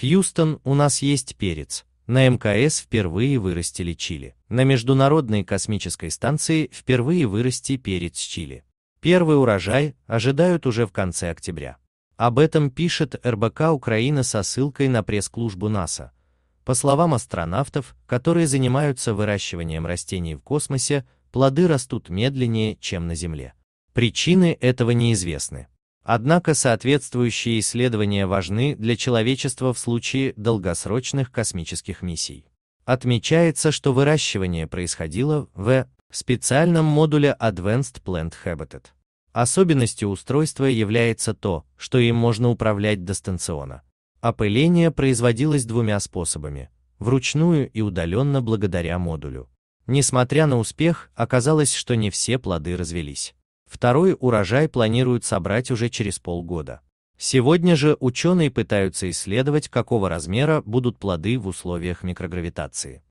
Хьюстон, у нас есть перец. На МКС впервые вырастили чили. На Международной космической станции впервые вырасти перец чили. Первый урожай ожидают уже в конце октября. Об этом пишет РБК Украина со ссылкой на пресс-службу НАСА. По словам астронавтов, которые занимаются выращиванием растений в космосе, плоды растут медленнее, чем на Земле. Причины этого неизвестны. Однако соответствующие исследования важны для человечества в случае долгосрочных космических миссий. Отмечается, что выращивание происходило в специальном модуле Advanced Plant Habitat. Особенностью устройства является то, что им можно управлять дистанционно. Опыление производилось двумя способами – вручную и удаленно благодаря модулю. Несмотря на успех, оказалось, что не все плоды развелись. Второй урожай планируют собрать уже через полгода. Сегодня же ученые пытаются исследовать, какого размера будут плоды в условиях микрогравитации.